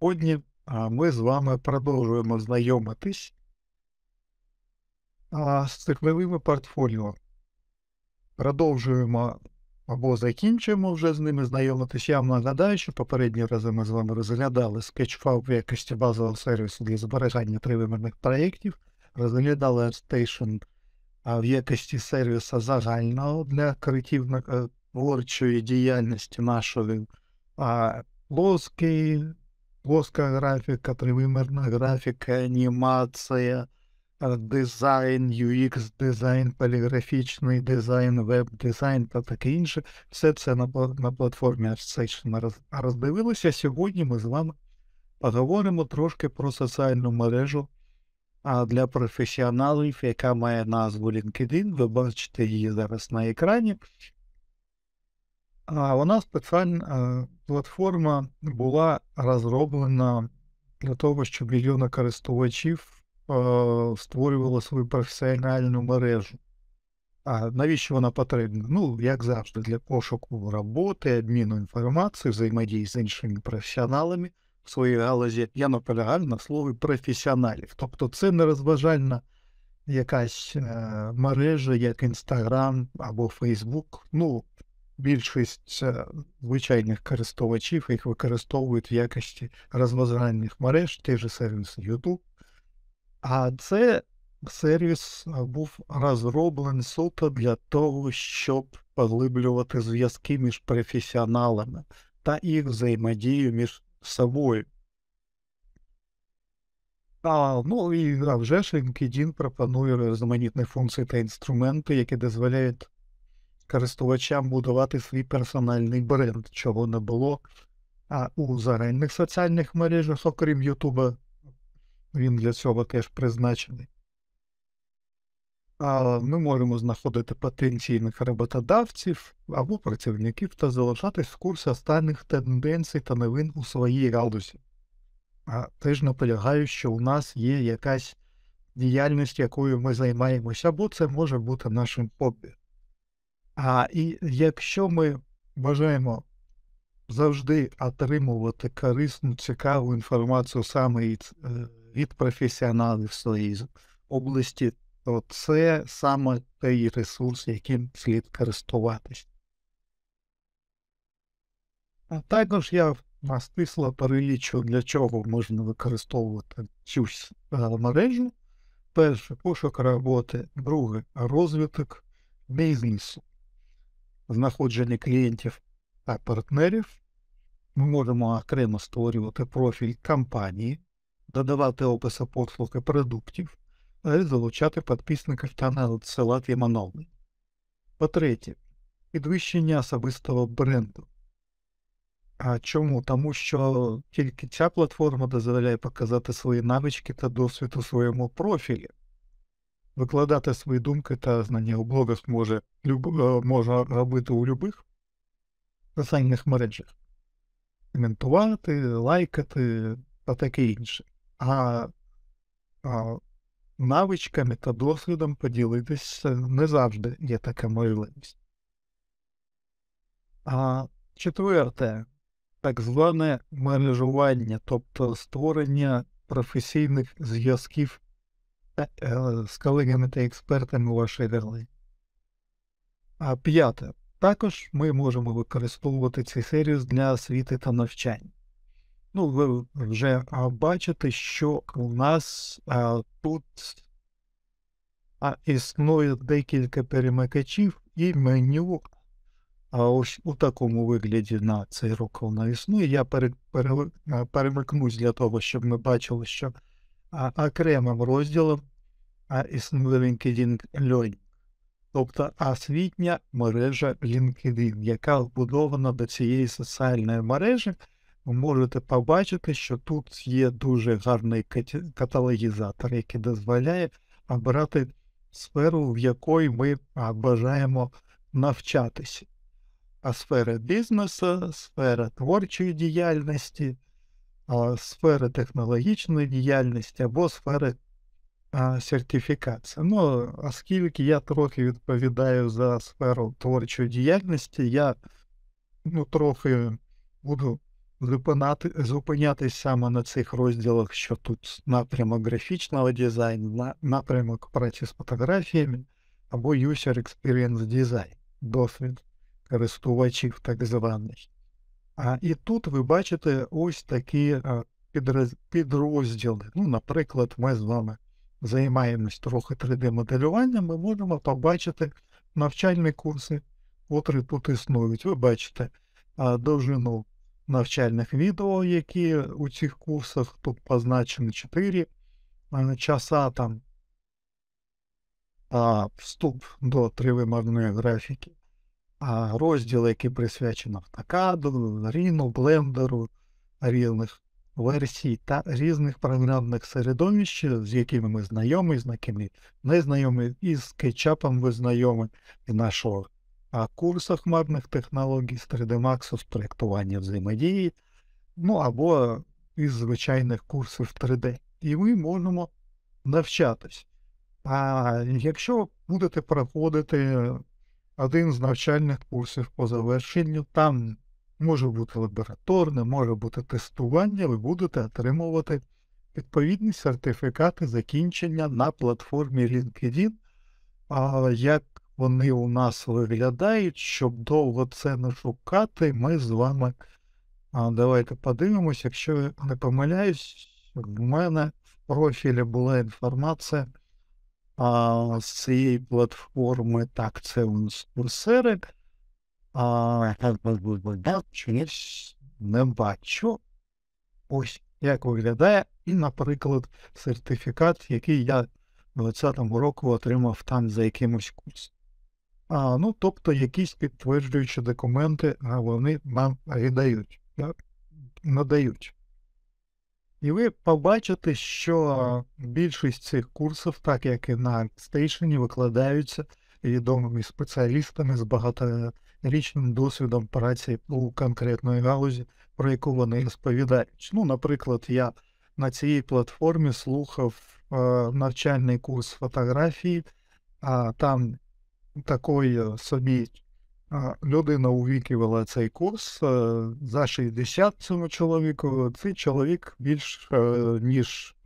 Сьогодні ми з вами продовжуємо знайомитись з цикловими портфоліо. Продовжуємо або закінчуємо вже з ними знайомитись. Я вам нагадаю, що попередні рази ми з вами розглядали SketchFab в якості базового сервісу для зберігання тривимірних проєктів, розглядали ArtStation в якості сервіса загального для критів е, творчої діяльності нашої. плоски. Плоска графіка, тривимерна графіка, анімація, дизайн, UX, дизайн, поліграфічний дизайн, веб-дизайн та таке інше. Все це на на платформі ArtStation роздивилося. Сьогодні ми з вами поговоримо трошки про соціальну мережу для професіоналів, яка має назву LinkedIn. Ви бачите її зараз на екрані. А вона спеціальна е, платформа була розроблена для того, щоб мільйони користувачів е, створювали свою професіональну мережу. А навіщо вона потрібна? Ну, як завжди, для пошуку роботи, обміну інформації, взаємодії з іншими професіоналами в своїй галузі. Я наполягаю на слові професіоналів. Тобто це не розважальна якась е, мережа, як Інстаграм або Фейсбук. Ну, більшість е, звичайних користувачів їх використовують в якості розважальних мереж, той же сервіс YouTube. А це сервіс е, був розроблений суто для того, щоб поглиблювати зв'язки між професіоналами та їх взаємодію між собою. А, Ну і а вже ж LinkedIn пропонує різноманітні функції та інструменти, які дозволяють користувачам будувати свій персональний бренд, чого не було. А у загальних соціальних мережах, окрім Ютуба, він для цього теж призначений. А Ми можемо знаходити потенційних роботодавців або працівників та залишатись в курсі останніх тенденцій та новин у своїй галузі. А теж наполягаю, що у нас є якась діяльність, якою ми займаємося, або це може бути нашим хобі. А і якщо ми бажаємо завжди отримувати корисну, цікаву інформацію саме від, е, від професіоналів своєї області, то це саме той ресурс, яким слід користуватись. А також я настисло перелічу, для чого можна використовувати чусь е, мережу. Перше пошук роботи, друге розвиток бізнесу знаходження клієнтів та партнерів. Ми можемо окремо створювати профіль компанії, додавати описи послуг і продуктів, ну і залучати підписників та надсилати їм оновлення. По-третє, підвищення особистого бренду. А чому? Тому що тільки ця платформа дозволяє показати свої навички та досвід у своєму профілі викладати свої думки та знання у блогах може, люб, е, можна робити у будь-яких соціальних мережах. Коментувати, лайкати та таке інше. А, а навичками та досвідом поділитись не завжди є така можливість. А четверте, так зване мережування, тобто створення професійних зв'язків Е, з колегами та експертами вашої верли. А п'яте. Також ми можемо використовувати цей сервіс для освіти та навчань. Ну, ви вже бачите, що у нас а, тут а, існує декілька перемикачів і меню. А ось у такому вигляді на цей рок воно існує. Я пере, пере, перемикнусь для того, щоб ми бачили, що окремим розділом існує LinkedIn. Тобто освітня мережа LinkedIn, яка вбудована до цієї соціальної мережі, ви можете побачити, що тут є дуже гарний каталогізатор, який дозволяє обрати сферу, в якої ми бажаємо навчатися. А сфера бізнесу, сфера творчої діяльності, сфери технологічної діяльності або сфери сертифікації. Ну, оскільки я трохи відповідаю за сферу творчої діяльності, я ну, трохи буду зупинати, зупинятись саме на цих розділах, що тут напрямок графічного дизайну, напрямок праці з фотографіями або User Experience Design, досвід користувачів так званий. А, І тут ви бачите ось такі підрозділи. Ну, Наприклад, ми з вами займаємось трохи 3D-моделюванням, ми можемо побачити навчальні курси, котрі тут існують. Ви бачите довжину навчальних відео, які у цих курсах тут позначені 4 часа там а, вступ до тривимовної графіки розділ, який присвячено автокаду, Ріну, блендеру, різних версій та різних програмних середовищ, з якими ми знайомі, з якими не знайомі, і з кетчапом ви знайомі і нашого курсу хмарних технологій з 3D Max, з проєктування взаємодії, ну або із звичайних курсів 3D. І ми можемо навчатись. А якщо будете проходити один з навчальних курсів по завершенню. Там може бути лабораторне, може бути тестування, ви будете отримувати відповідні сертифікати закінчення на платформі LinkedIn. А як вони у нас виглядають, щоб довго це не шукати, ми з вами а, давайте подивимось, якщо я не помиляюсь, в мене в профілі була інформація. А з цієї платформи так, це у нас курсери. не бачу. Ось як виглядає. І, наприклад, сертифікат, який я 20-му року отримав там за якимось курсом. А, Ну, тобто якісь підтверджуючі документи, а вони нам дають, надають. І ви побачите, що більшість цих курсів, так як і на стейшені, викладаються відомими спеціалістами з багаторічним досвідом праці у конкретної галузі, про яку вони розповідають. Ну, наприклад, я на цій платформі слухав е, навчальний курс фотографії, а там такої собі людина увікувала цей курс е, за 60 цьому чоловіку. Цей чоловік більш е, ніж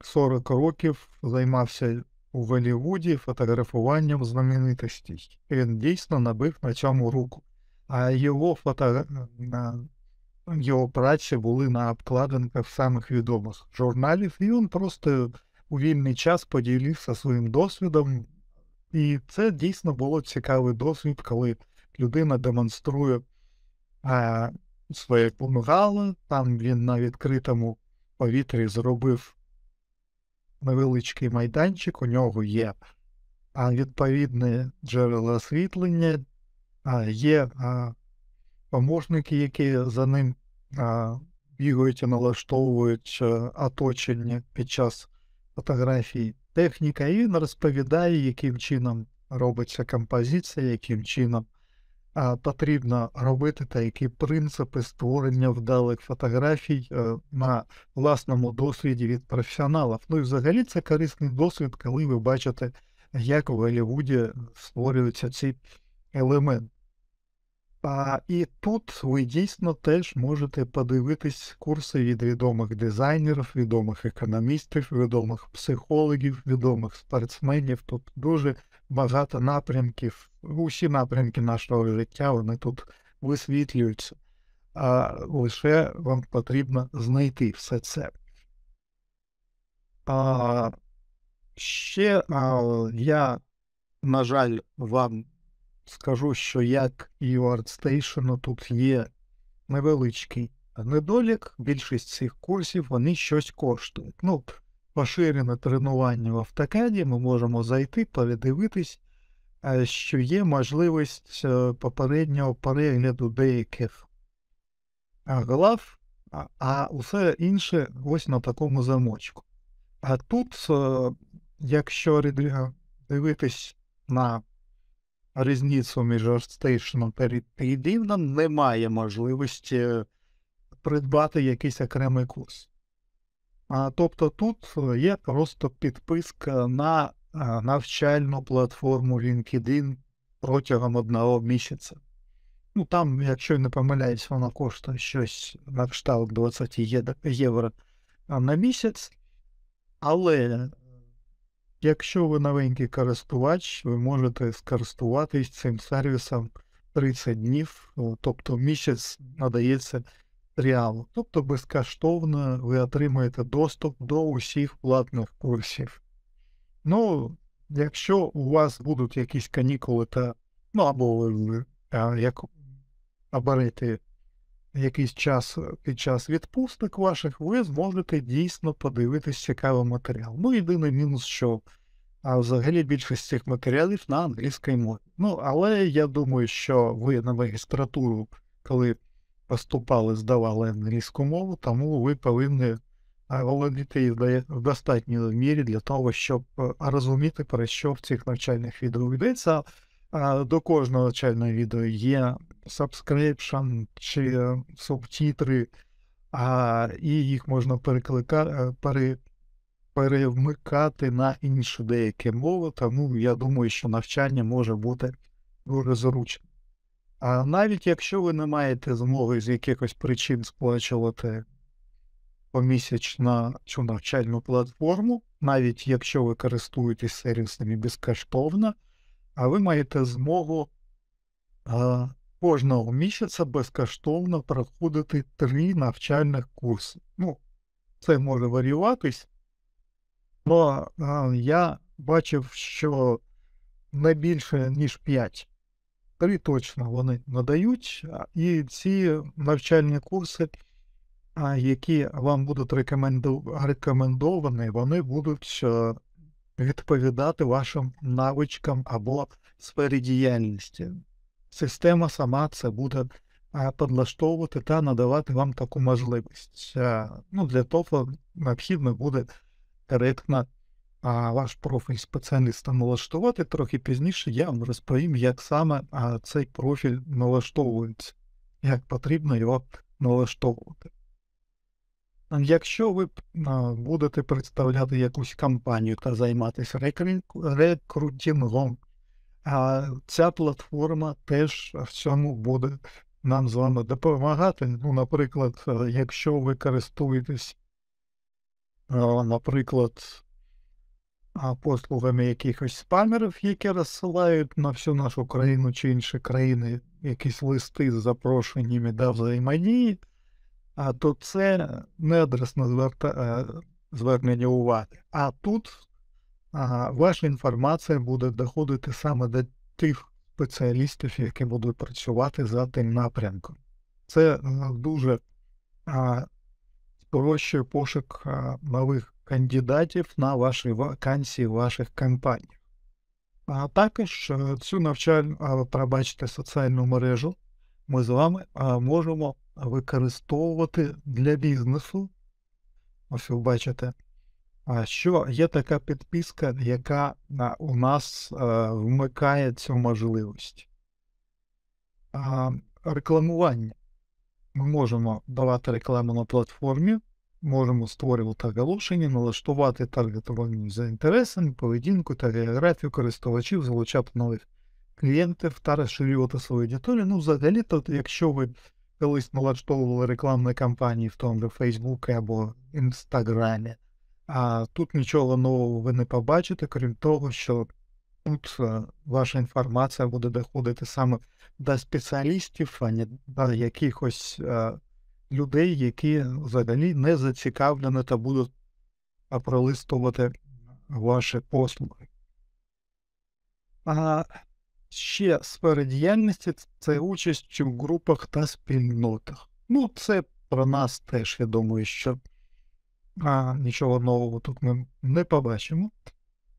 40 е, років займався у Голлівуді фотографуванням знаменитостей. Він дійсно набив на цьому руку. А його фото... його праці були на обкладинках самих відомих журналів, і він просто у вільний час поділився своїм досвідом. І це дійсно було цікавий досвід, коли людина демонструє е, своє кунгало, там він на відкритому повітрі зробив невеличкий майданчик, у нього є відповідне джерело освітлення, є помощники, які за ним бігають і налаштовують е, оточення під час фотографії техніка, і він розповідає, яким чином робиться композиція, яким чином а, потрібно робити та які принципи створення вдалих фотографій а, е, на власному досвіді від професіоналів. Ну і взагалі це корисний досвід, коли ви бачите, як у Голлівуді створюються ці елементи. А, І тут ви дійсно теж можете подивитись курси від відомих дизайнерів, відомих економістів, відомих психологів, відомих спортсменів. Тут дуже багато напрямків, усі напрямки нашого життя вони тут висвітлюються. А лише вам потрібно знайти все це. А, Ще а, я, на жаль, вам скажу, що як і у ArtStation тут є невеличкий недолік, більшість цих курсів вони щось коштують. Ну, Поширене тренування в автокаді ми можемо зайти, передивитись, е, що є можливість е, попереднього перегляду деяких е, глав, а усе інше ось на такому замочку. А тут, якщо дивитись на різницю між арт-стейшном та рітейлівном немає можливості придбати якийсь окремий курс. А, Тобто тут є просто підписка на навчальну платформу LinkedIn протягом одного місяця. Ну там, якщо я не помиляюсь, вона коштує щось на кшталт 20 євро на місяць. Але Якщо ви новенький користувач, ви можете скористуватись цим сервісом 30 днів, е, тобто місяць надається реалу. Тобто безкоштовно ви отримаєте доступ до усіх платних курсів. Ну, якщо у вас будуть якісь канікули та ну або ви е, як оберете якийсь час е, під час відпусток ваших, ви зможете дійсно подивитись цікавий матеріал. Ну, єдиний мінус, що а взагалі більшість цих матеріалів на англійській мові. Ну, але я думаю, що ви на магістратуру, коли поступали, здавали англійську мову, тому ви повинні володіти в достатній мірі для того, щоб е, розуміти, про що в цих навчальних відео йдеться. До кожного навчального відео є subscription чи е, субтітри, а, і їх можна переклика... Е, пере... перемикати на інші деякі мови, тому я думаю, що навчання може бути дуже заручним. А навіть якщо ви не маєте змоги з якихось причин сплачувати помісячно цю навчальну платформу, навіть якщо ви користуєтесь сервісами безкоштовно а ви маєте змогу а, кожного місяця безкоштовно проходити три навчальних курси. Ну, це може варіюватись, але я бачив, що не більше, ніж 5. Три точно вони надають, і ці навчальні курси, які вам будуть рекомендовані, вони будуть відповідати вашим навичкам або сфері діяльності. Система сама це буде е, підлаштовувати та надавати вам таку можливість. Е, ну, Для того необхідно буде коректно е, ваш профіль спеціаліста налаштувати. Трохи пізніше я вам розповім, як саме цей профіль налаштовується, як потрібно його налаштовувати. Якщо ви будете представляти якусь кампанію та займатися рекрутингом, ця платформа теж в цьому буде нам з вами допомагати. Ну, Наприклад, е, якщо ви користуєтесь, е, наприклад, послугами якихось спамерів, які розсилають на всю нашу країну чи інші країни якісь листи з запрошеннями до взаємодії а то це неадресне зверта, е, звернення уваги. А тут а, ваша інформація буде доходити саме до тих спеціалістів, які будуть працювати за тим напрямком. Це е, дуже а, спрощує пошук а, е, нових кандидатів на ваші вакансії ваших компаній. А також цю навчальну, пробачте, соціальну мережу ми з вами можемо використовувати для бізнесу. Ось ви бачите, що є така підписка, яка у нас е, вмикає цю можливість. Рекламування. Ми можемо давати рекламу на платформі, можемо створювати оголошення, налаштувати таргетування за інтересами, поведінку та географію користувачів, залучати нових клієнтів та розширювати свою аудиторію. Ну, взагалі, то, якщо ви колись налаштовували рекламні кампанії в тому Фейсбуці або Інстаграмі. А тут нічого нового ви не побачите, крім того, що тут е, ваша інформація буде доходити саме до спеціалістів, а не до якихось е, людей, які взагалі не зацікавлені та будуть пролистувати ваші послуги. А ще сфери діяльності це участь у групах та спільнотах. Ну, це про нас теж, я думаю, що а, нічого нового тут ми не побачимо.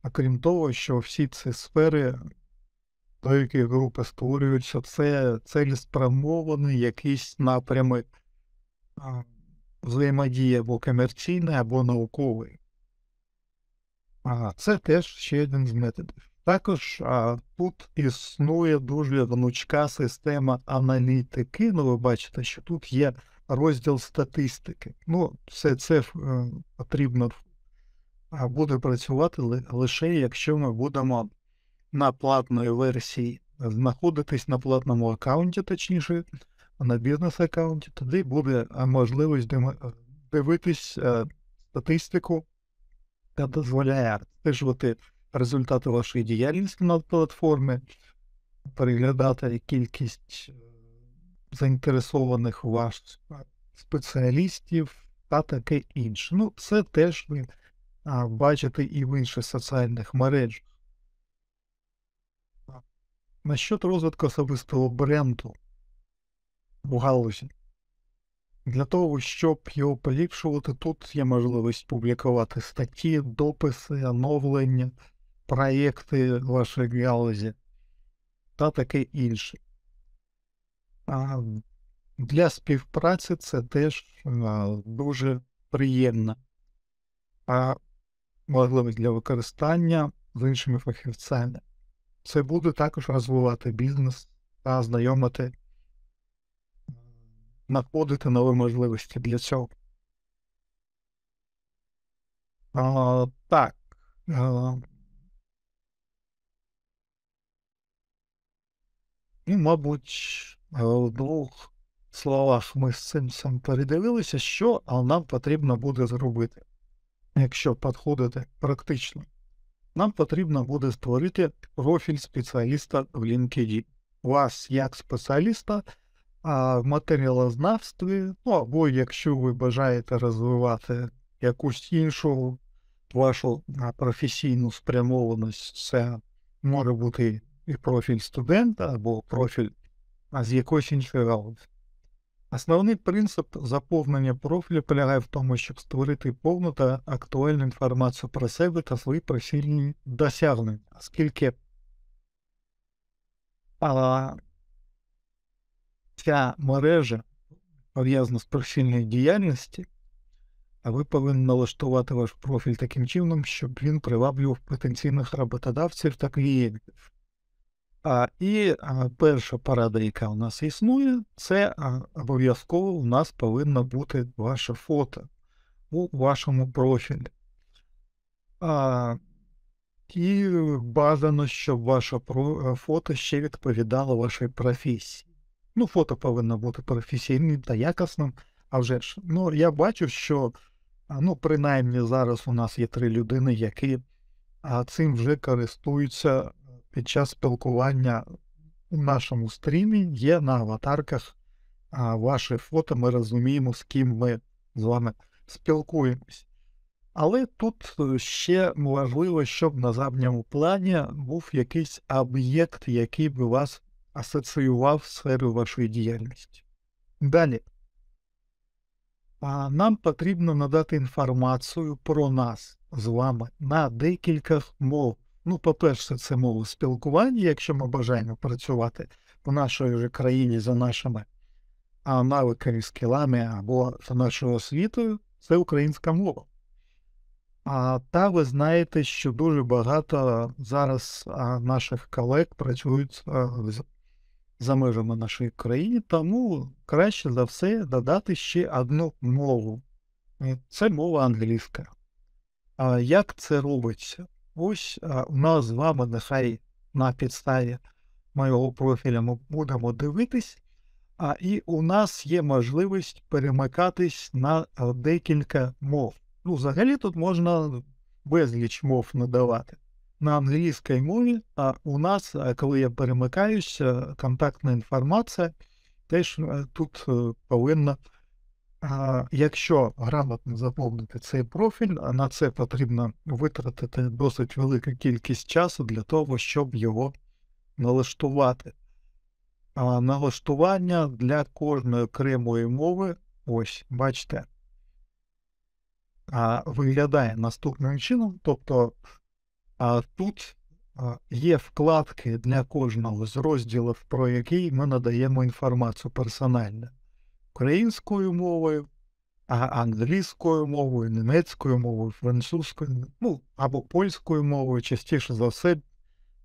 А крім того, що всі ці сфери, до яких групи створюються, це цілеспрямовані якісь напрями взаємодії або комерційний, або науковий. А це теж ще один з методів. Також а, тут існує дуже гнучка система аналітики. Ну, ви бачите, що тут є розділ статистики. Ну, все це е, потрібно буде працювати лише якщо ми будемо на платної версії знаходитись на платному аккаунті, точніше, на бізнес-аккаунті, тоді буде е, можливість е, дивитись статистику, яка дозволяє стежувати результати вашої діяльності на платформі, переглядати кількість е, заінтересованих вас спеціалістів та таке інше. Ну, це теж ви бачите і в інших соціальних мережах. Насчет розвитку особистого бренду в галузі. Для того, щоб його поліпшувати, тут є можливість публікувати статті, дописи, оновлення проєкти вашої галузі та таке інше. А Для співпраці це теж дуже приємно, а можливо для використання з іншими фахівцями. Це буде також розвивати бізнес та знайомити, знаходити нові можливості для цього. А, Так. І, мабуть, е, в двох словах ми з цим сам передивилися, що нам потрібно буде зробити. Якщо підходити практично, нам потрібно буде створити профіль спеціаліста в LinkedIn. У вас як спеціаліста в матеріалознавстві, ну або якщо ви бажаєте розвивати якусь іншу вашу професійну спрямованість, це може бути і профіль студента або профіль з якоїсь іншої галузі. Основний принцип заповнення профілю полягає в тому, щоб створити повну та актуальну інформацію про себе та свої профільні досягнення, оскільки а, ця мережа пов'язана з профільною діяльністю, а ви повинні налаштувати ваш профіль таким чином, щоб він приваблював потенційних роботодавців та клієнтів. А, І а, перша порада, яка у нас існує, це обов'язково у нас повинно бути ваше фото у вашому профілі. А, І бажано, щоб ваше е, фото ще відповідало вашій професії. Ну, фото повинно бути професійним та якісним, а вже ж. Ну, я бачу, що ну, принаймні зараз у нас є три людини, які цим вже користуються під час спілкування у нашому стрімі є на аватарках а, ваші фото. Ми розуміємо, з ким ми з вами спілкуємось. Але тут е, ще важливо, щоб на задньому плані був якийсь об'єкт, який би вас асоціював з сферою вашої діяльності. Далі. А Нам потрібно надати інформацію про нас з вами на декілька мов. Ну, по-перше, це мова спілкування, якщо ми бажаємо працювати в нашій же країні за нашими навиками, скілами або за нашою освітою, це українська мова. А та ви знаєте, що дуже багато зараз наших колег працюють за межами нашої країни, тому краще за все додати ще одну мову. Це мова англійська. А як це робиться? Ось у нас з вами нехай на підставі моєго профіля ми будемо дивитись, а і у нас є можливість перемикатись на декілька мов. Ну, взагалі тут можна безліч мов надавати. На англійській мові, а у нас, коли я перемикаюся, контактна інформація теж тут е, повинна Якщо грамотно заповнити цей профіль, на це потрібно витратити досить велику кількість часу для того, щоб його налаштувати. А налаштування для кожної окремої мови, ось, бачите, виглядає наступним чином. Тобто тут є вкладки для кожного з розділів, про який ми надаємо інформацію персональну українською мовою, англійською мовою, німецькою мовою, французькою, ну або польською мовою, частіше за все.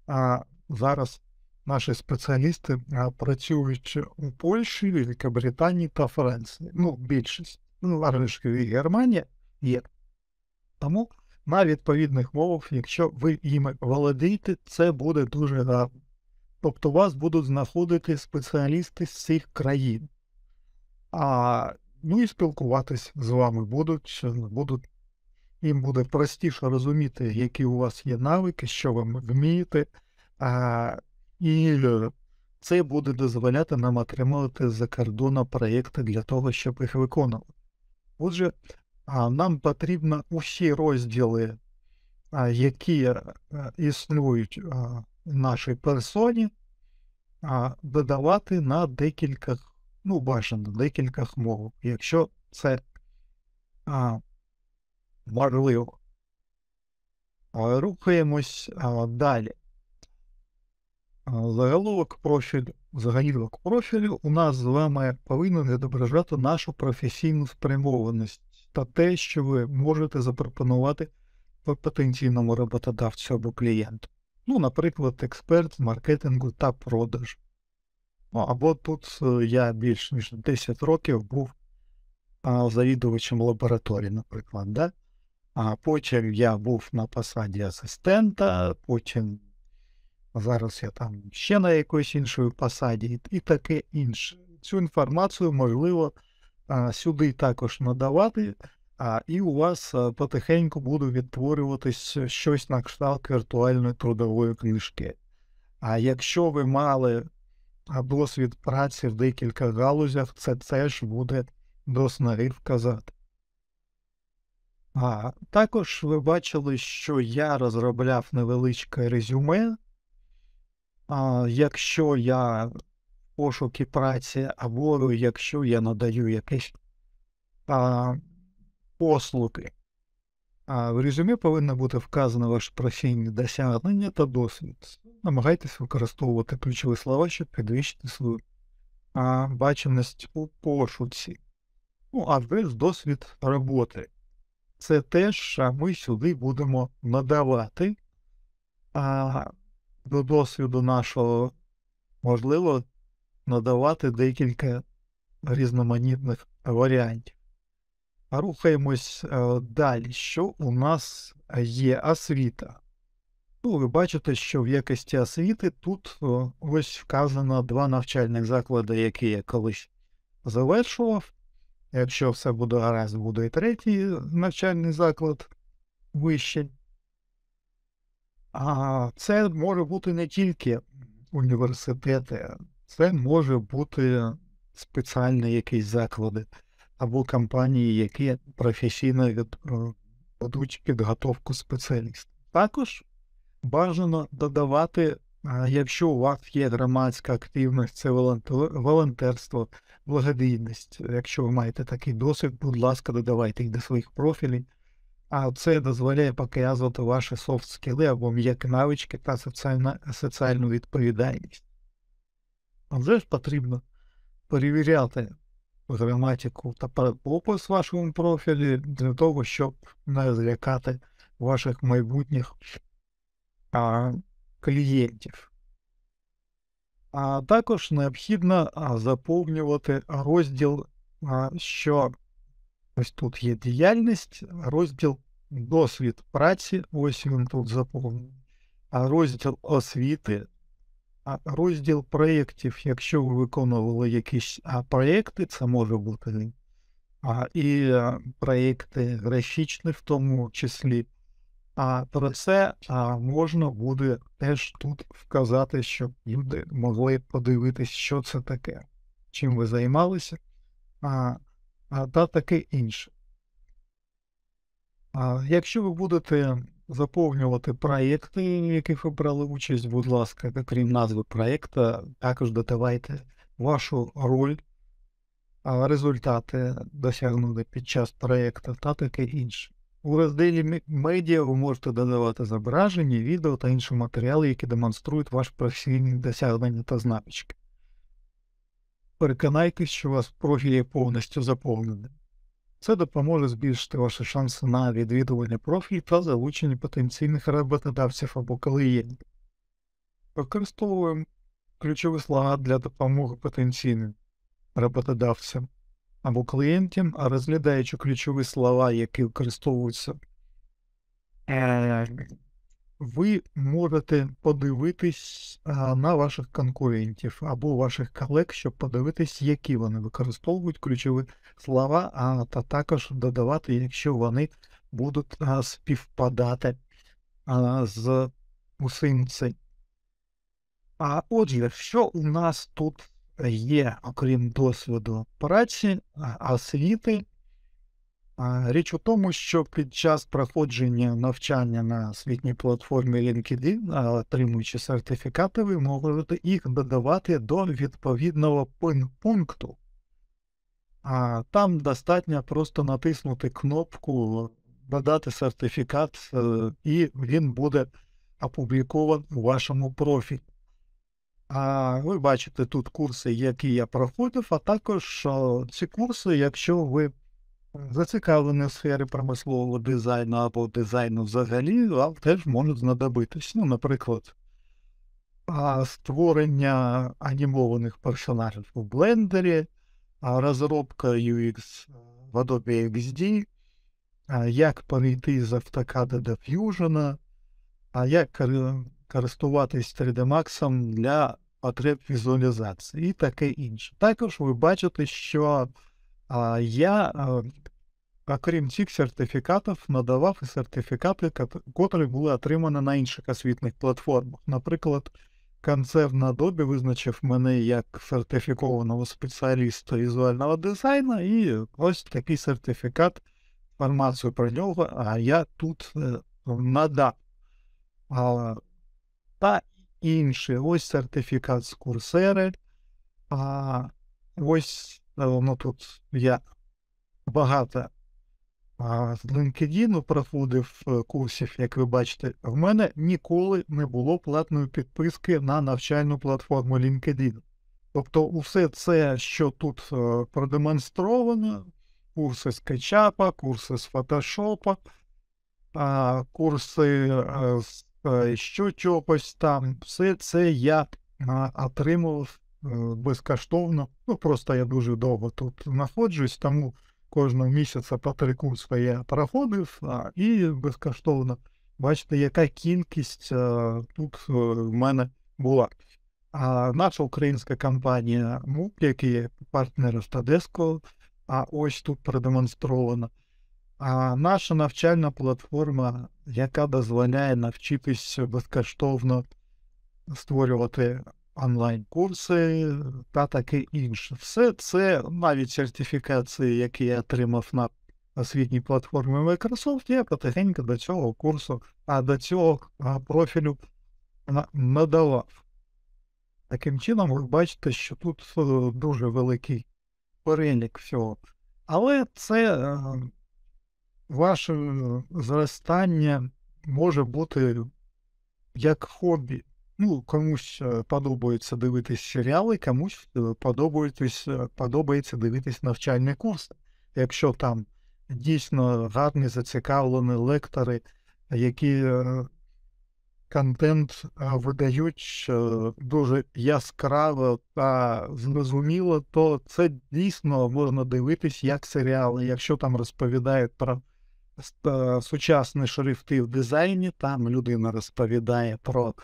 А зараз наші спеціалісти працюють у Польщі, Великобританії та Франції. Ну, більшість. Ну, Армішки і Германія є. Тому на відповідних мовах, якщо ви їм володієте, це буде дуже гарно. Тобто вас будуть знаходити спеціалісти з цих країн. А, Ну і спілкуватись з вами будуть, будуть. Їм буде простіше розуміти, які у вас є навики, що ви вмієте, а, і це буде дозволяти нам отримувати за кордону проєкти для того, щоб їх виконувати. Отже, а, нам потрібно усі розділи, а, які е, існують в нашій персоні, а, додавати на декілька ну, бажано декілька мов, якщо це а, можливо. А, рухаємось а, далі. Заголовок профілю. Заголовок профілю у нас з вами повинен відображати нашу професійну спрямованість та те, що ви можете запропонувати потенційному роботодавцю або клієнту. Ну, наприклад, експерт з маркетингу та продажу. Ну, Або тут э, я більш ніж 10 років був завідувачем лабораторії, наприклад. Да? А потім я був на посаді асистента, потім зараз я там ще на якоїсь іншої посаді і таке інше. Цю інформацію можливо сюди також надавати, і у вас е, потихеньку буде відтворюватись щось на кшталт віртуальної трудової книжки. А якщо ви мали а досвід праці в декілька галузях це теж буде до снарів казати. А також ви бачили, що я розробляв невеличке резюме. А Якщо я в пошуки праці або якщо я надаю якісь а, послуги, а в резюме повинно бути вказано ваше професійне досягнення та досвід намагайтесь використовувати ключові слова, щоб підвищити свою а, баченість у пошуці. Ну, а весь досвід роботи. Це те, що ми сюди будемо надавати а, до досвіду нашого, можливо, надавати декілька різноманітних варіантів. А рухаємось е, далі. Що у нас є освіта? Ну, ви бачите, що в якості освіти тут о, е, ось вказано два навчальних заклади, які я колись завершував. Якщо все буде гаразд, буде і третій е, навчальний заклад вищий. А це може бути не тільки університети, це може бути спеціальні якісь заклади або компанії, які професійно е, ведуть підготовку спеціалістів. Також бажано додавати, якщо у вас є громадська активність, це волонтерство, благодійність. Якщо ви маєте такий досвід, будь ласка, додавайте їх до своїх профілів. А це дозволяє показувати ваші софт скіли або м'які навички та соціальну відповідальність. А ж потрібно перевіряти граматику та опис в вашому профілі для того, щоб не злякати ваших майбутніх а, клієнтів. А також необхідно заповнювати розділ, що ось тут є діяльність, розділ досвід праці, ось він тут заповнений, а розділ освіти, а розділ проєктів, якщо ви виконували якісь проєкти, це може бути, а, і проєкти графічні в тому числі. А тобто про це а, можна буде теж тут вказати, щоб люди могли подивитись, що це таке, чим ви займалися, а, а, та таке інше. А, Якщо ви будете заповнювати проєкти, в яких ви брали участь, будь ласка, крім назви проєкту, також додавайте вашу роль, результати досягнути під час проєкту та таке інше. У розділі медіа ви можете додавати зображення, відео та інші матеріали, які демонструють ваші професійні досягнення та значки. Переконайтесь, що у вас профіль є повністю заповнений. Це допоможе збільшити ваші шанси на відвідування профілю та залучення потенційних роботодавців або клієнтів. Використовуємо ключові слова для допомоги потенційним роботодавцям або клієнтів, розглядаючи ключові слова, які використовуються, е, ви можете подивитись е, на ваших конкурентів або ваших колег, щоб подивитись, які вони використовують ключові слова, а та також додавати, якщо вони будуть е, співпадати з усім цим. А отже, що у нас тут є, е, окрім досвіду праці, освіти. Річ у тому, що під час проходження навчання на освітній платформі LinkedIn, отримуючи сертифікати, ви можете їх додавати до відповідного пункту. А там достатньо просто натиснути кнопку Додати сертифікат, е, і він буде опублікований у вашому профілі. А ви бачите тут курси, які я проходив, а також ці курси, якщо ви зацікавлені в сфері промислового дизайну або дизайну взагалі, вам теж можуть знадобитись. Ну, наприклад, створення анімованих персонажів у блендері, розробка UX в Adobe XD, як перейти з автокада до Fusion, а як е, користуватись 3D Max для потреб візуалізації і таке інше. Також ви бачите, що а, я, а, окрім цих сертифікатів, надавав і сертифікати, котрі були отримані на інших освітних платформах. Наприклад, концерн Adobe визначив мене як сертифікованого спеціаліста візуального дизайну, і ось такий сертифікат, інформацію про нього, а я тут е, надав та інше. Ось сертифікат з курсери. А ось ну, тут я багато з LinkedIn проходив е, курсів, як ви бачите, в мене ніколи не було платної підписки на навчальну платформу LinkedIn. Тобто, усе це, що тут е, продемонстровано, курси з кетчапа, курси з фотошопа, курси з Е, що чогось там, все це я отримував е, безкоштовно. Ну, просто я дуже довго тут знаходжусь, тому кожного місяця по три курси я проходив і безкоштовно. Бачите, яка кількість е, тут в мене була. А наша українська компанія, МУП, які є партнери з Тадеско, а ось тут продемонстровано. А наша навчальна платформа, яка дозволяє навчитися безкоштовно створювати онлайн-курси та таке інше. Все це навіть сертифікації, які я отримав на освітній платформі Microsoft, я потихеньку до цього курсу, а до цього профілю надавав. Таким чином, ви бачите, що тут е, дуже великий перелік всього. Але це. Е, ваше зростання може бути як хобі. Ну, комусь е, подобається дивитись серіали, комусь е, подобається подобається дивитись навчальний курс. Якщо там дійсно гарні зацікавлені лектори, які е, контент видають дуже яскраво та зрозуміло, то це дійсно можна дивитись як серіали. Якщо там розповідають про сучасні шрифти в дизайні. Там людина розповідає про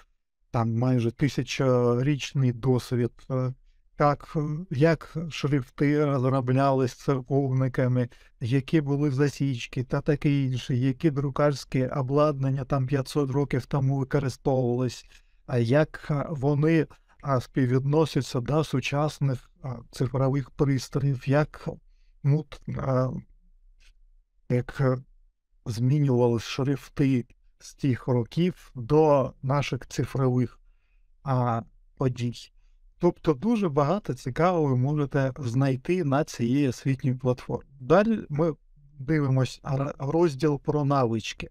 там майже тисячорічний досвід, е, як як шрифти розроблялись церковниками, які були засічки та таке інше, які друкарські обладнання там 500 років тому використовувались, а як вони співвідносяться до сучасних цифрових пристроїв, як ну, як е, змінювали шрифти з тих років до наших цифрових а, подій. Тобто дуже багато цікавого ви можете знайти на цієї освітній платформі. Далі ми дивимося розділ про навички.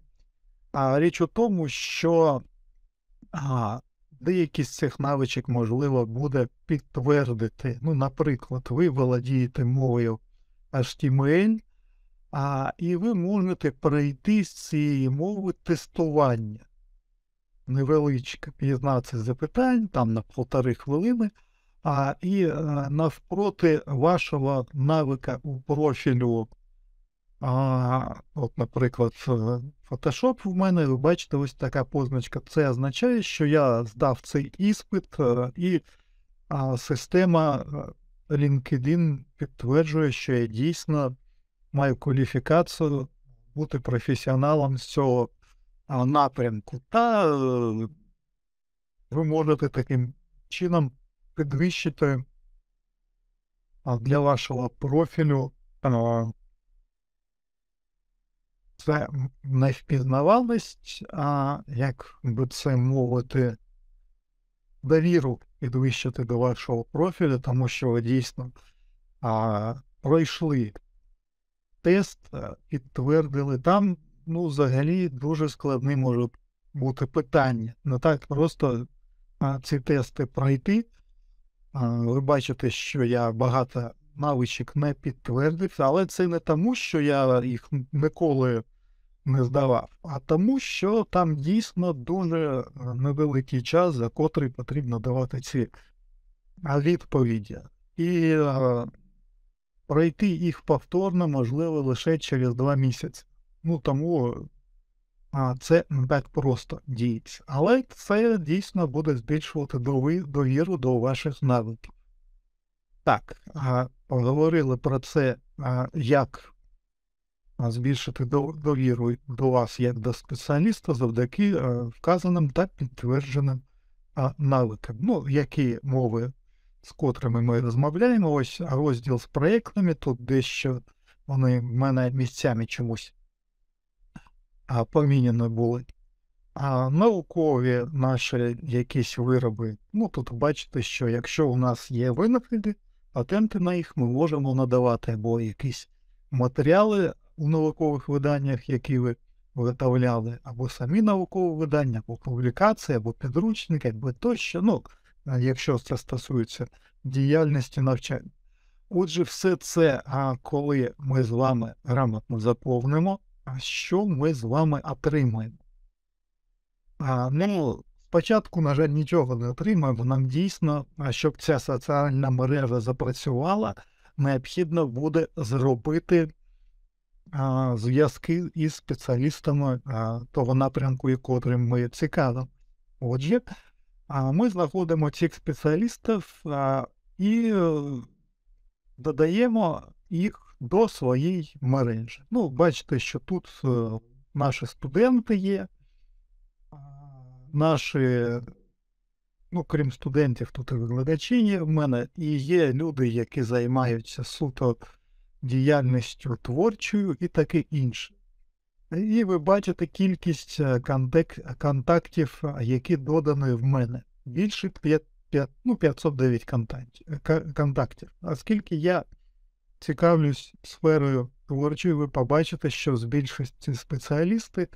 А річ у тому, що а, деякі з цих навичок можливо буде підтвердити. Ну, наприклад, ви володієте мовою HTML, а, І ви можете перейти з цієї мови тестування. Невеличке 15 запитань, там на півтори хвилини, а і а, е, навпроти вашого навика у профілю, а, от, наприклад, е, Photoshop в мене, ви бачите, ось така позначка. Це означає, що я здав цей іспит, а, е, і а, система LinkedIn підтверджує, що я дійсно маю кваліфікацію бути професіоналом з цього напрямку. Та е, ви можете таким чином підвищити для вашого профілю це не впізнаваність, а як би це мовити, довіру підвищити до вашого профілю, тому що ви дійсно а, пройшли тест підтвердили, е, там ну, взагалі дуже складне можуть бути питання. Не так просто е, ці тести пройти. Е, ви бачите, що я багато навичок не підтвердив, але це не тому, що я їх ніколи не здавав, а тому, що там дійсно дуже невеликий час, за котрий потрібно давати ці відповіді. І пройти їх повторно можливо лише через два місяці. Ну тому а, це не так просто діється. Але це дійсно буде збільшувати довіру до ваших навиків. Так, а, поговорили про це, а, як збільшити довіру до вас як до спеціаліста завдяки а, вказаним та підтвердженим а, навикам. Ну, які мови з котрими ми розмовляємо, ось розділ з проєктами, тут дещо вони в мене місцями чомусь а, поміняні були. А наукові наші якісь вироби. Ну тут бачите, що якщо у нас є винаходи, патенти на їх ми можемо надавати, або якісь матеріали у наукових виданнях, які ви виготовляли, або самі наукові видання, або публікації, або підручники, або тощо. Ну, якщо це стосується діяльності навчання. Отже, все це, коли ми з вами грамотно заповнимо, що ми з вами отримаємо? Ну, Спочатку, на жаль, нічого не отримаємо. Нам дійсно, щоб ця соціальна мережа запрацювала, необхідно буде зробити зв'язки із спеціалістами того напрямку, і котрим ми цікавимо. Отже, ми знаходимо цих спеціалістів і е, додаємо їх до своєї мережі. Ну, бачите, що тут е, наші студенти є, наші, ну, крім студентів, тут і викладачі є в мене, і є люди, які займаються суто діяльністю творчою і таке інше. І ви бачите кількість е, контактів, е, які додані в мене. Більше 5, 5, ну, 509 е, контактів. Оскільки я цікавлюсь сферою творчою, ви побачите, що з більшості спеціалісти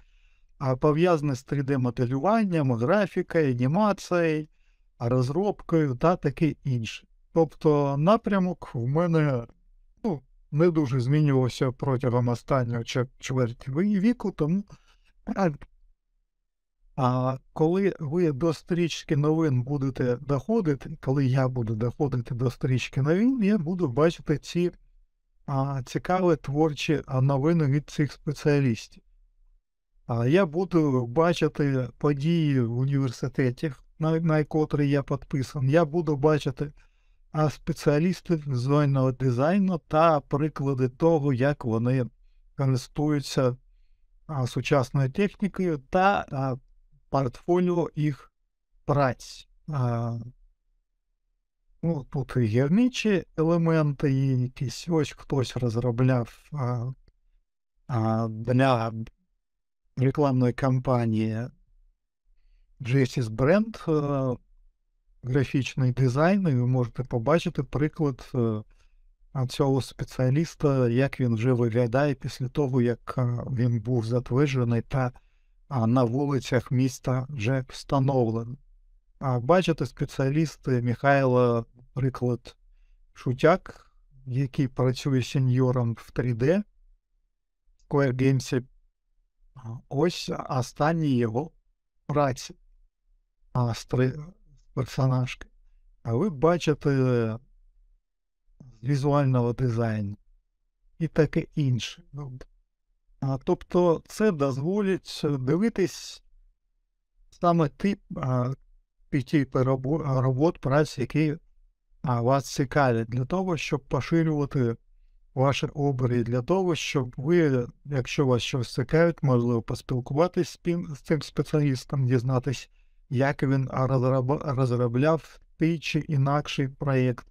пов'язані з 3D-моделюванням, графікою, анімацією, розробкою та таке інше. Тобто напрямок в мене не дуже змінювався протягом останнього чверті віку, тому а коли ви до стрічки новин будете доходити, коли я буду доходити до стрічки новин, я буду бачити ці а, цікаві творчі новини від цих спеціалістів. А я буду бачити події в університеті, на, на котрі я підписан. Я буду бачити а спеціалісти візуального дизайну та приклади того, як вони користуються сучасною технікою та портфоліо їх праць. Ну, Тут і гірничі елементи, і якісь ось хтось розробляв а, а, для рекламної кампанії JSS бренд графічний дизайн, і ви можете побачити приклад цього э, спеціаліста, як він вже виглядає після того, як е, він був затверджений та на вулицях міста вже встановлений. А бачите, спеціаліст Михайла, приклад Шутяк, який працює сеньором в 3D Square Games. Ось останні його праці персонажки. А ви бачите з візуального дизайну і таке інше. Ну, а, Тобто це дозволить дивитись саме тип а, п'ятій робот праці, які а, вас цікавлять, для того, щоб поширювати ваші обрії, для того, щоб ви, якщо вас щось цікавить, можливо поспілкуватися з, з цим спеціалістом, дізнатись як він розробляв той чи інакший проєкт,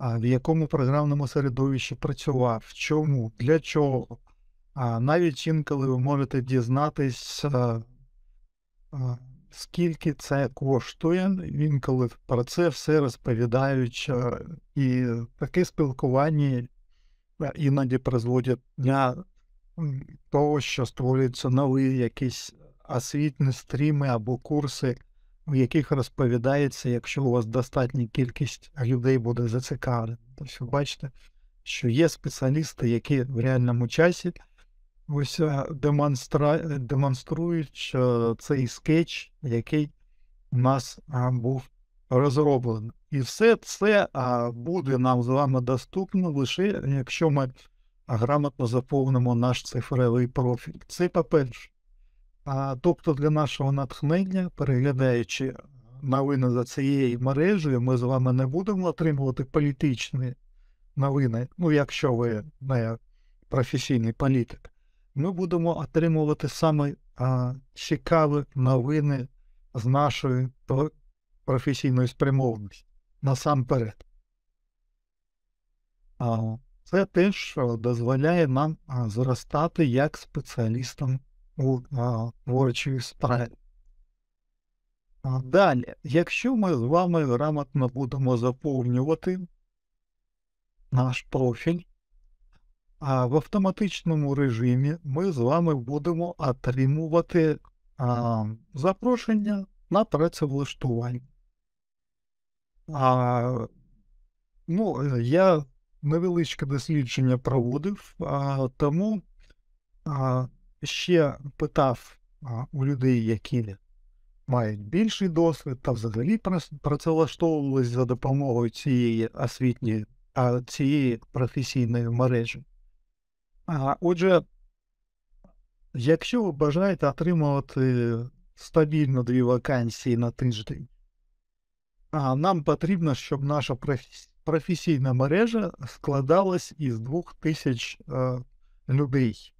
в якому програмному середовищі працював, чому, для чого. А навіть інколи ви можете дізнатися, скільки це коштує, інколи про це все розповідають. І таке спілкування е, іноді призводять для того, що створюються нові якісь освітні стріми або курси, в яких розповідається, якщо у вас достатня кількість людей буде зацікавлена. Тобто, бачите, що є спеціалісти, які в реальному часі ось е, демонстра... демонструють цей скетч, який у нас е, був розроблений. І все це е, буде нам з вами доступно лише якщо ми грамотно заповнимо наш цифровий профіль. Це по-перше. А, Тобто для нашого натхнення, переглядаючи новини за цією мережею, ми з вами не будемо отримувати політичні новини, ну якщо ви не професійний політик, ми будемо отримувати саме а, цікаві новини з нашої професійної спрямовності насамперед. А, Це що дозволяє нам зростати як спеціалістам у а, творчої стаї. Далі, якщо ми з вами грамотно будемо заповнювати наш профіль, в автоматичному режимі ми з вами будемо отримувати запрошення на працевлаштування. Ну, е, я невеличке дослідження проводив, тому ще питав у людей, які мають більший досвід та взагалі працевлаштовувалися за допомогою цієї освітньої, а цієї професійної мережі. А, Отже, якщо ви бажаєте отримувати стабільно дві вакансії на тиждень, а нам потрібно, щоб наша професійна мережа складалась із двох тисяч людей.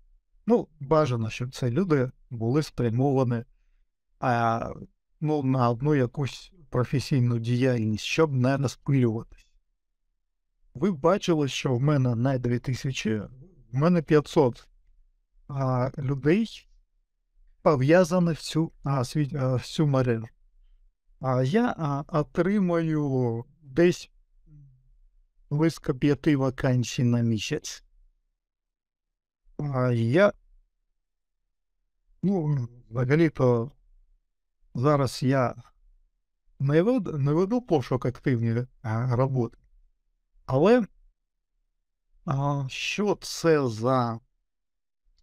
Ну, бажано, щоб це люди були спрямовані а, ну, на одну якусь професійну діяльність, щоб не розпилюватись. Ви бачили, що в мене не 2000, в мене 500 а, людей пов'язані в цю а, світ, а, в цю мережу. А я а, отримую десь близько п'яти вакансій на місяць. Я, ну, взагалі-то зараз я не веду, не веду пошук активні роботи, але а, що це за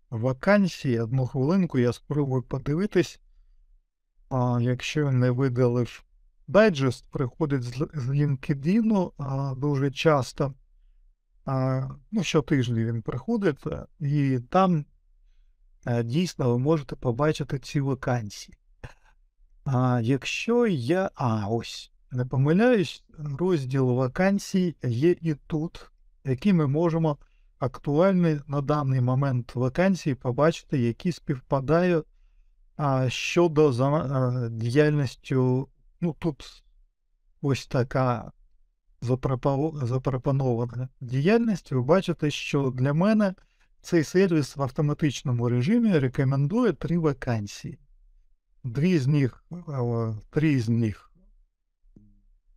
вакансії? Одну хвилинку я спробую подивитись, а, якщо не видалив дайджест, приходить з LinkedIn а, дуже часто ну, щотижні він приходить, і там е, дійсно ви можете побачити ці вакансії. А Якщо я. А, ось, не помиляюсь, розділ вакансій є і тут, які ми можемо актуальні на даний момент вакансії побачити, які співпадають а, щодо за, а, е, діяльністю. Ну, тут ось така запропонована діяльність, ви бачите, що для мене цей сервіс в автоматичному режимі рекомендує три вакансії. Дві з них, е, три з них.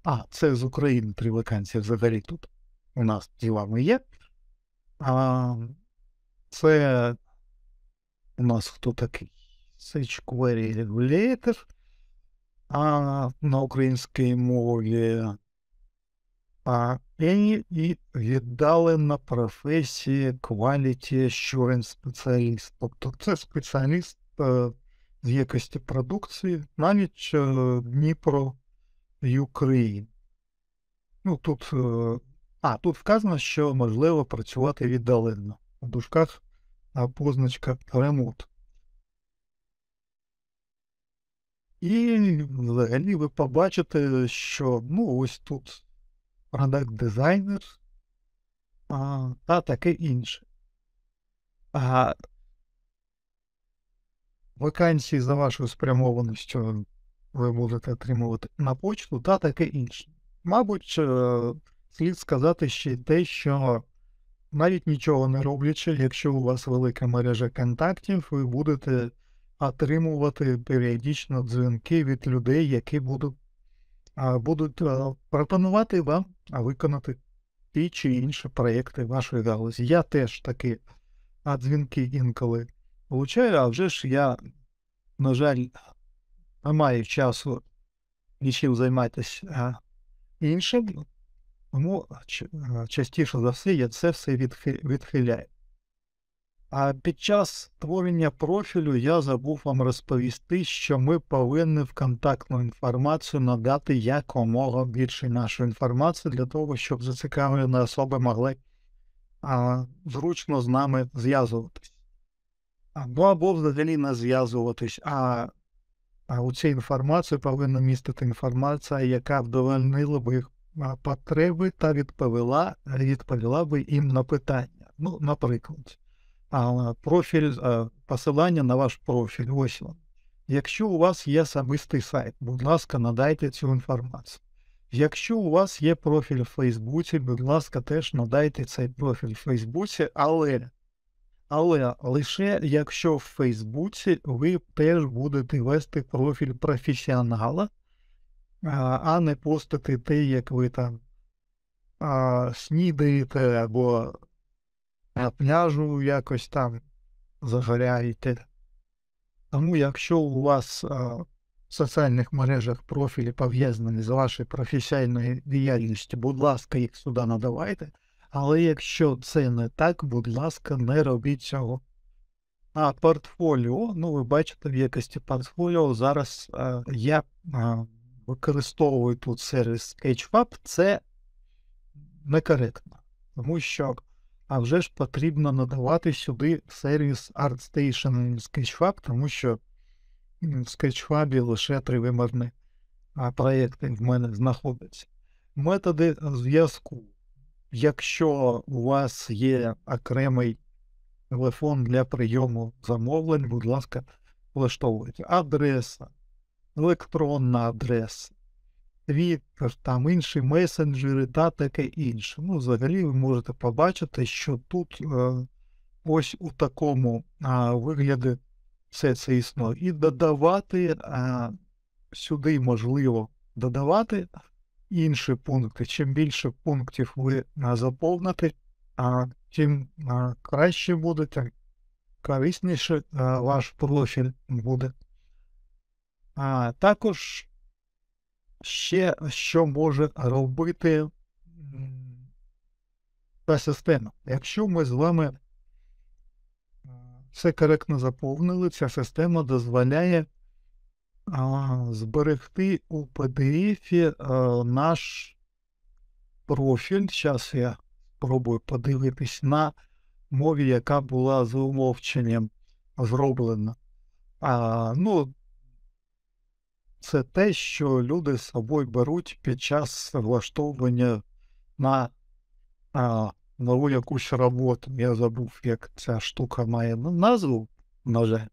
А, це з України три вакансії взагалі тут. У нас ділами є. А, Це у нас хто такий? Search Query Regulator. А на українській мові а, і, і віддали на професії quality assurance спеціаліст. Тобто це спеціаліст а, е, з якості продукції, навіть а, е, Дніпро Ukraine. Ну, тут, е, а, тут вказано, що можливо працювати віддалено. У дужках позначка ремонт. І взагалі ви побачите, що ну ось тут продакт-дизайнер та таке інше. А Вакансії за вашою спрямованістю ви будете отримувати на почту та таке інше. Мабуть, е, слід сказати ще й те, що навіть нічого не роблячи, якщо у вас велика мережа контактів, ви будете отримувати періодично дзвінки від людей, які будуть будуть е, пропонувати вам виконати ті чи інші проєкти вашої галузі. Я теж такі дзвінки інколи получаю, а вже ж я, на жаль, не маю часу нічим займатися іншим, тому частіше за все я це все відхиляю. А під час творення профілю я забув вам розповісти, що ми повинні в контактну інформацію надати якомога більше нашої інформації для того, щоб зацікавлені особи могли а, зручно з нами зв'язуватись. Або або взагалі не зв'язуватись, а, а у цій інформації повинна містити інформація, яка вдовольнила б їх потреби та відповіла, відповіла б їм на питання. Ну, наприклад профіль, посилання на ваш профіль. Ось вам. Якщо у вас є особистий сайт, будь ласка, надайте цю інформацію. Якщо у вас є профіль в Фейсбуці, будь ласка, теж надайте цей профіль в Фейсбуці, але але лише якщо в Фейсбуці ви теж будете вести профіль професіонала, а не постити те, як ви там а, снідаєте або на е, пляжу якось там загоряєте. Тому, якщо у вас а, е, в соціальних мережах профілі пов'язані з вашою професійною діяльністю, будь ласка, їх сюди надавайте. Але якщо це не так, будь ласка, не робіть цього. А портфоліо, ну ви бачите, в якості портфоліо зараз а, е, я а, використовую тут сервіс SketchFab, це некоректно, тому що а вже ж потрібно надавати сюди сервіс ArtStation Sketchfab, тому що в Sketchfab лише тривимірні проєкти в мене знаходяться. Методи зв'язку. Якщо у вас є окремий телефон для прийому замовлень, будь ласка, влаштовуйте. Адреса, електронна адреса, Twitter, там інші месенджери та таке інше. Ну, взагалі, ви можете побачити, що тут е, ось у такому е, вигляді все це існує. І додавати е, сюди можливо додавати інші пункти. Чим більше пунктів ви е, заповните, а тим е, краще буде, корисніше е, ваш профіль буде. А також ще що може робити та система. Якщо ми з вами е, все коректно заповнили, ця система дозволяє а, зберегти у PDF а, е, наш профіль. Зараз я спробую подивитись на мові, яка була за умовченням зроблена. А, ну, це те, що люди з собою беруть під час влаштовування на а, нову якусь роботу. Я забув, як ця штука має назву, на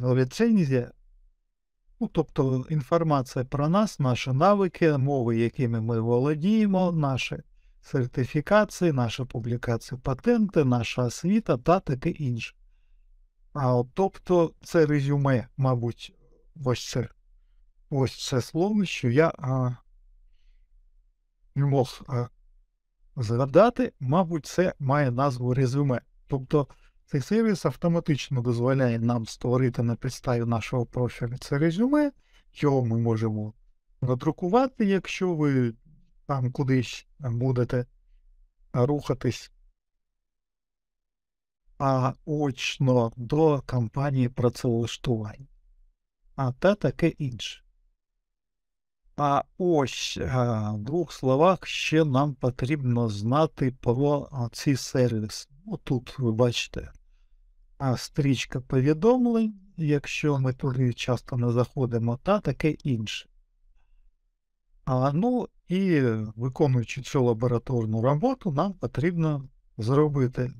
Ліцензія, ну, тобто інформація про нас, наші навики, мови, якими ми володіємо, наші сертифікації, наші публікації, патенти, наша освіта та таке інше. А тобто це резюме, мабуть, ось це ось це слово, що я а, не мог а, згадати, мабуть, це має назву резюме. Тобто цей сервіс автоматично дозволяє нам створити на підставі нашого профілю це резюме, його ми можемо надрукувати, якщо ви там кудись будете рухатись а очно до кампанії працевлаштування, а та таке інше. А ось е, в двох словах ще нам потрібно знати про ці сервіси. Отут ну, ви бачите а стрічка повідомлень, якщо ми туди часто не заходимо, та таке інше. А, Ну і виконуючи цю лабораторну роботу, нам потрібно зробити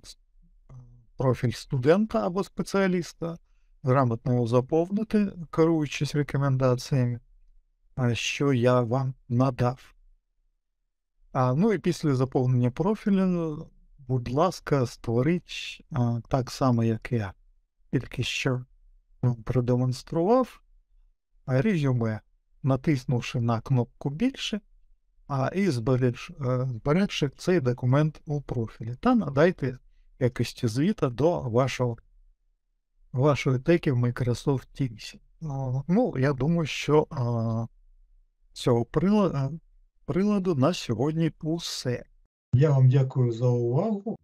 профіль студента або спеціаліста, грамотно його заповнити, керуючись рекомендаціями, що я вам надав. А, Ну і після заповнення профілю, будь ласка, створіть а, так само, як я тільки що продемонстрував резюме, натиснувши на кнопку більше. А і зберегши е, цей документ у профілі та надайте якості звіта до вашого вашої теки в Microsoft Teams. Ну, я думаю, що а, цього приладу, приладу на сьогодні усе. Я вам дякую за увагу.